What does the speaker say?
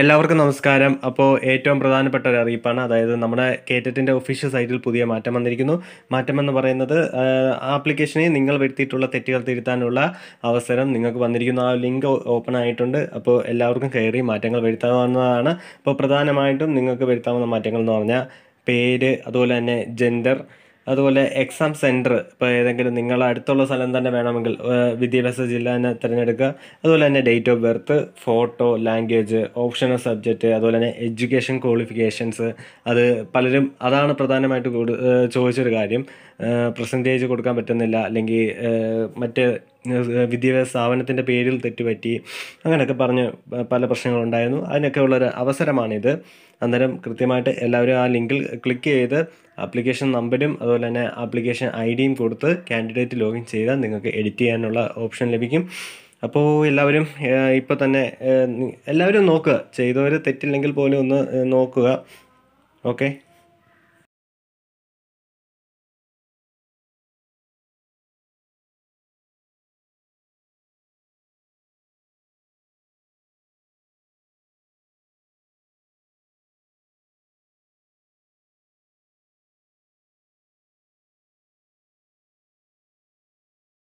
എല്ലാവർക്കും നമസ്കാരം അപ്പോൾ ഏറ്റവും പ്രധാനപ്പെട്ട ഒരു അറിയിപ്പാണ് അതായത് നമ്മുടെ കേറ്റത്തിൻ്റെ ഒഫീഷ്യൽ സൈറ്റിൽ പുതിയ മാറ്റം വന്നിരിക്കുന്നു മാറ്റം എന്ന് പറയുന്നത് ആപ്ലിക്കേഷനിൽ നിങ്ങൾ വരുത്തിയിട്ടുള്ള തെറ്റുകൾ തിരുത്താനുള്ള അവസരം നിങ്ങൾക്ക് വന്നിരിക്കുന്നു ആ ലിങ്ക് ഓപ്പൺ ആയിട്ടുണ്ട് അപ്പോൾ എല്ലാവർക്കും കയറി മാറ്റങ്ങൾ വരുത്താവുന്നതാണ് അപ്പോൾ പ്രധാനമായിട്ടും നിങ്ങൾക്ക് വരുത്താവുന്ന മാറ്റങ്ങൾ എന്ന് പറഞ്ഞാൽ പേര് അതുപോലെ തന്നെ ജെൻഡർ അതുപോലെ എക്സാം സെൻറ്റർ ഇപ്പോൾ ഏതെങ്കിലും നിങ്ങളെ അടുത്തുള്ള സ്ഥലം തന്നെ വേണമെങ്കിൽ വിദ്യാഭ്യാസ ജില്ല തന്നെ തിരഞ്ഞെടുക്കുക അതുപോലെ തന്നെ date of birth photo language optional subject അതുപോലെ തന്നെ എഡ്യൂക്കേഷൻ ക്വാളിഫിക്കേഷൻസ് അത് പലരും അതാണ് പ്രധാനമായിട്ട് ചോദിച്ചൊരു കാര്യം പ്രസൻറ്റേജ് കൊടുക്കാൻ പറ്റുന്നില്ല അല്ലെങ്കിൽ മറ്റ് വിദ്യാഭ്യാസ സ്ഥാപനത്തിൻ്റെ പേരിൽ തെറ്റുപറ്റി അങ്ങനെയൊക്കെ പറഞ്ഞ് പല പ്രശ്നങ്ങളുണ്ടായിരുന്നു അതിനൊക്കെ ഉള്ളൊരു അവസരമാണിത് അന്നേരം കൃത്യമായിട്ട് എല്ലാവരും ആ ലിങ്കിൽ ക്ലിക്ക് ചെയ്ത് ആപ്ലിക്കേഷൻ നമ്പരും അതുപോലെ തന്നെ ആപ്ലിക്കേഷൻ ഐ ഡിയും കൊടുത്ത് കാൻഡിഡേറ്റ് ലോഗിൻ ചെയ്താൽ നിങ്ങൾക്ക് എഡിറ്റ് ചെയ്യാനുള്ള ഓപ്ഷൻ ലഭിക്കും അപ്പോൾ എല്ലാവരും ഇപ്പോൾ തന്നെ എല്ലാവരും നോക്കുക ചെയ്തവർ തെറ്റില്ലെങ്കിൽ പോലും ഒന്ന് നോക്കുക ഓക്കെ